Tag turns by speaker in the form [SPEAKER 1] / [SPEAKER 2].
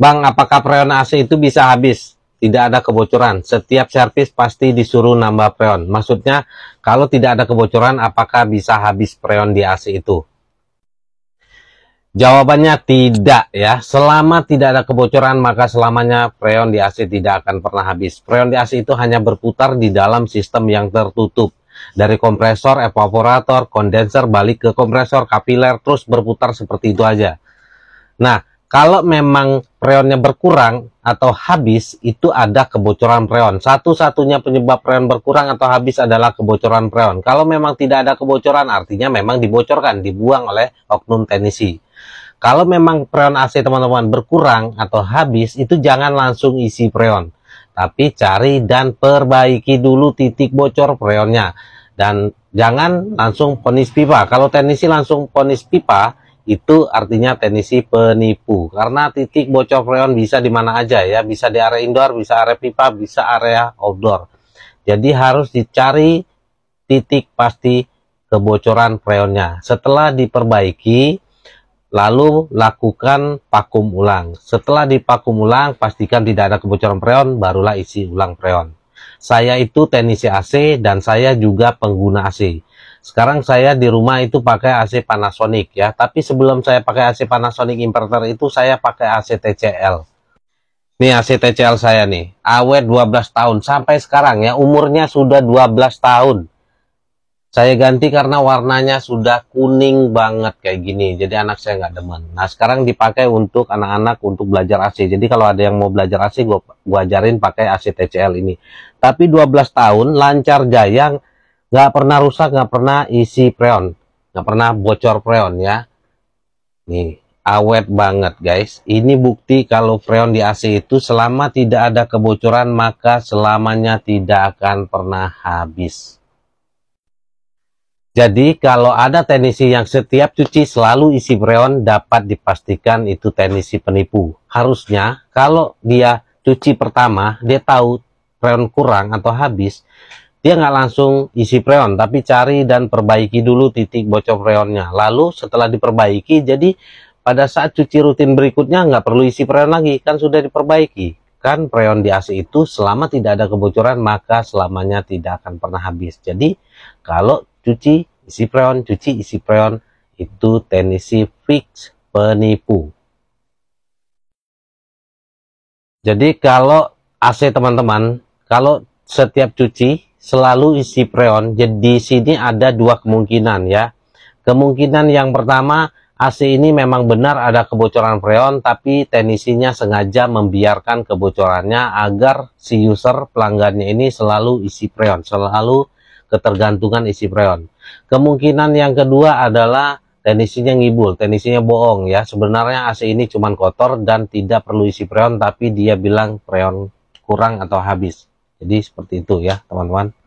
[SPEAKER 1] Bang, apakah freon AC itu bisa habis? Tidak ada kebocoran. Setiap servis pasti disuruh nambah freon. Maksudnya, kalau tidak ada kebocoran, apakah bisa habis freon di AC itu? Jawabannya tidak ya. Selama tidak ada kebocoran maka selamanya freon di AC tidak akan pernah habis. Freon di AC itu hanya berputar di dalam sistem yang tertutup. Dari kompresor, evaporator, kondenser balik ke kompresor, kapiler terus berputar seperti itu aja. Nah, kalau memang freonnya berkurang atau habis itu ada kebocoran freon. Satu-satunya penyebab freon berkurang atau habis adalah kebocoran freon. Kalau memang tidak ada kebocoran artinya memang dibocorkan, dibuang oleh oknum tenisi. Kalau memang freon AC teman-teman berkurang atau habis itu jangan langsung isi freon. Tapi cari dan perbaiki dulu titik bocor freonnya. Dan jangan langsung ponis pipa. Kalau tenisi langsung ponis pipa, itu artinya teknisi penipu karena titik bocor freon bisa di mana aja ya bisa di area indoor bisa area pipa bisa area outdoor jadi harus dicari titik pasti kebocoran freonnya setelah diperbaiki lalu lakukan vakum ulang setelah dipakum ulang pastikan tidak ada kebocoran freon barulah isi ulang freon saya itu teknisi AC dan saya juga pengguna AC. Sekarang saya di rumah itu pakai AC Panasonic ya, tapi sebelum saya pakai AC Panasonic inverter itu saya pakai AC TCL. Ini AC TCL saya nih, awet 12 tahun sampai sekarang ya, umurnya sudah 12 tahun saya ganti karena warnanya sudah kuning banget kayak gini jadi anak saya nggak demen nah sekarang dipakai untuk anak-anak untuk belajar AC jadi kalau ada yang mau belajar AC gua, gua ajarin pakai AC TCL ini tapi 12 tahun lancar jaya nggak pernah rusak nggak pernah isi freon nggak pernah bocor freon ya nih awet banget guys ini bukti kalau freon di AC itu selama tidak ada kebocoran maka selamanya tidak akan pernah habis jadi kalau ada teknisi yang setiap cuci selalu isi freon dapat dipastikan itu teknisi penipu. Harusnya kalau dia cuci pertama dia tahu freon kurang atau habis dia nggak langsung isi freon tapi cari dan perbaiki dulu titik bocor freonnya lalu setelah diperbaiki jadi pada saat cuci rutin berikutnya nggak perlu isi freon lagi kan sudah diperbaiki kan freon di AC itu selama tidak ada kebocoran maka selamanya tidak akan pernah habis jadi kalau cuci isi freon cuci isi freon itu teknisi fix penipu jadi kalau AC teman-teman kalau setiap cuci selalu isi freon, jadi di sini ada dua kemungkinan ya kemungkinan yang pertama AC ini memang benar ada kebocoran freon, tapi teknisinya sengaja membiarkan kebocorannya agar si user pelanggannya ini selalu isi freon, selalu ketergantungan isi freon. Kemungkinan yang kedua adalah teknisinya ngibul, teknisinya bohong ya. Sebenarnya AC ini cuma kotor dan tidak perlu isi freon tapi dia bilang freon kurang atau habis. Jadi seperti itu ya, teman-teman.